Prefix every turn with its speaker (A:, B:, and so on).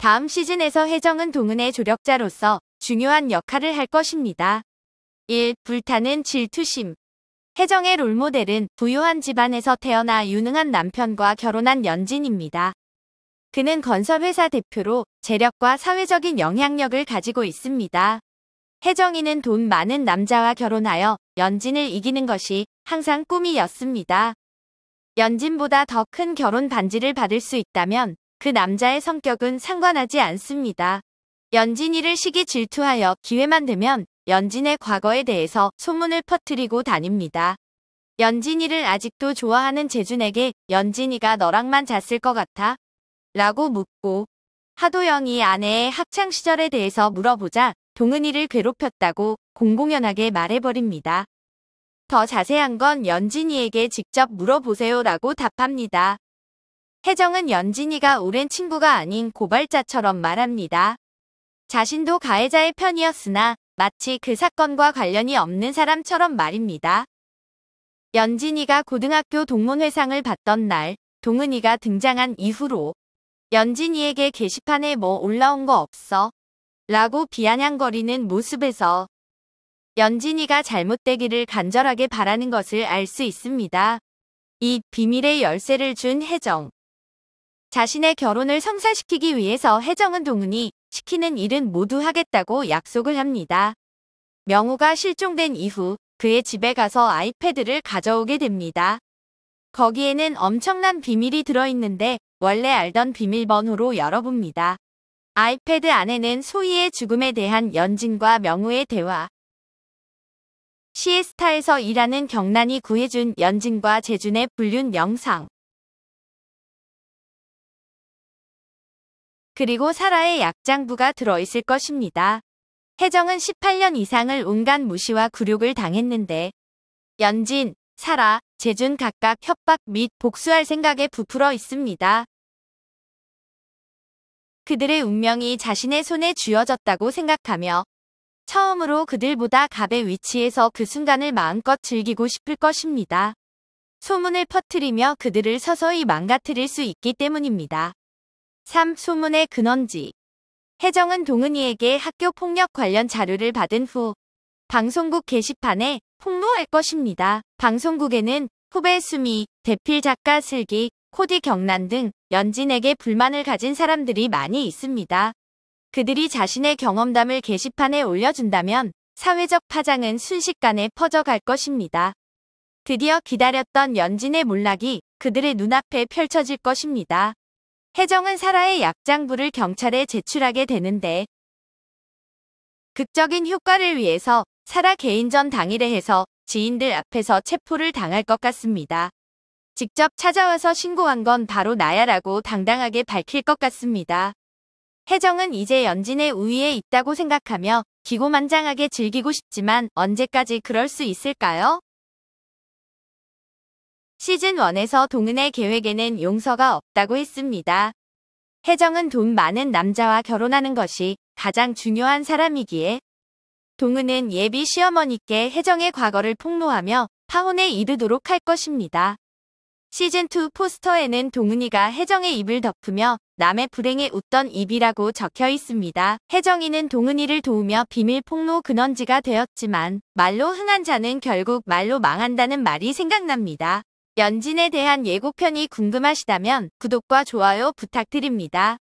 A: 다음 시즌에서 혜정은 동은의 조력자로서 중요한 역할을 할 것입니다. 1. 불타는 질투심 혜정의 롤모델은 부유한 집안에서 태어나 유능한 남편과 결혼한 연진입니다. 그는 건설회사 대표로 재력과 사회적인 영향력을 가지고 있습니다. 혜정이는 돈 많은 남자와 결혼하여 연진을 이기는 것이 항상 꿈이었습니다. 연진보다 더 큰 결혼 반지를 받을 수 있다면 그 남자의 성격은 상관하지 않습니다. 연진이를 시기 질투하여 기회만 되면 연진의 과거에 대해서 소문을 퍼뜨리고 다닙니다. 연진이를 아직도 좋아하는 재준에게 연진이가 너랑만 잤을 것 같아? 라고 묻고 하도영이 아내의 학창시절에 대해서 물어보자 동은이를 괴롭혔다고 공공연하게 말해버립니다. 더 자세한 건 연진이에게 직접 물어보세요 라고 답합니다. 혜정은 연진이가 오랜 친구가 아닌 고발자처럼 말합니다. 자신도 가해자의 편이었으나 마치 그 사건과 관련이 없는 사람처럼 말입니다. 연진이가 고등학교 동문회상을 봤던날 동은이가 등장한 이후로 연진이에게 게시판에 뭐 올라온 거 없어 라고 비아냥거리는 모습에서 연진이가 잘못되기를 간절하게 바라는 것을 알 수 있습니다. 이 비밀의 열쇠를 준 혜정. 자신의 결혼을 성사시키기 위해서 혜정은 동훈이 시키는 일은 모두 하겠다고 약속을 합니다. 명우가 실종된 이후 그의 집에 가서 아이패드를 가져오게 됩니다. 거기에는 엄청난 비밀이 들어있는데 원래 알던 비밀번호로 열어봅니다. 아이패드 안에는 소희의 죽음에 대한 연진과 명우의 대화, 시에스타에서 일하는 경란이 구해준 연진과 재준의 불륜 영상, 그리고 사라의 약장부가 들어있을 것입니다. 혜정은 18년 이상을 온갖 무시와 굴욕을 당했는데 연진, 사라, 재준 각각 협박 및 복수할 생각에 부풀어 있습니다. 그들의 운명이 자신의 손에 쥐어졌다고 생각하며 처음으로 그들보다 갑의 위치에서 그 순간을 마음껏 즐기고 싶을 것입니다. 소문을 퍼뜨리며 그들을 서서히 망가뜨릴 수 있기 때문입니다. 3. 소문의 근원지 혜정은 동은이에게 학교 폭력 관련 자료를 받은 후 방송국 게시판에 폭로할 것입니다. 방송국에는 후배 수미, 대필 작가 슬기, 코디 경란 등 연진에게 불만을 가진 사람들이 많이 있습니다. 그들이 자신의 경험담을 게시판에 올려준다면 사회적 파장은 순식간에 퍼져갈 것입니다. 드디어 기다렸던 연진의 몰락이 그들의 눈앞에 펼쳐질 것입니다. 혜정은 사라의 약장부를 경찰에 제출하게 되는데 극적인 효과를 위해서 사라 개인전 당일에 해서 지인들 앞에서 체포를 당할 것 같습니다. 직접 찾아와서 신고한 건 바로 나야라고 당당하게 밝힐 것 같습니다. 혜정은 이제 연진의 우위에 있다고 생각하며 기고만장하게 즐기고 싶지만 언제까지 그럴 수 있을까요? 시즌1에서 동은의 계획에는 용서가 없다고 했습니다. 혜정은 돈 많은 남자와 결혼하는 것이 가장 중요한 사람이기에 동은은 예비 시어머니께 혜정의 과거를 폭로하며 파혼에 이르도록 할 것입니다. 시즌2 포스터에는 동은이가 혜정의 입을 덮으며 남의 불행에 웃던 입이라고 적혀 있습니다. 혜정이는 동은이를 도우며 비밀 폭로 근원지가 되었지만 말로 흥한 자는 결국 말로 망한다는 말이 생각납니다. 연진에 대한 예고편이 궁금하시다면 구독과 좋아요 부탁드립니다.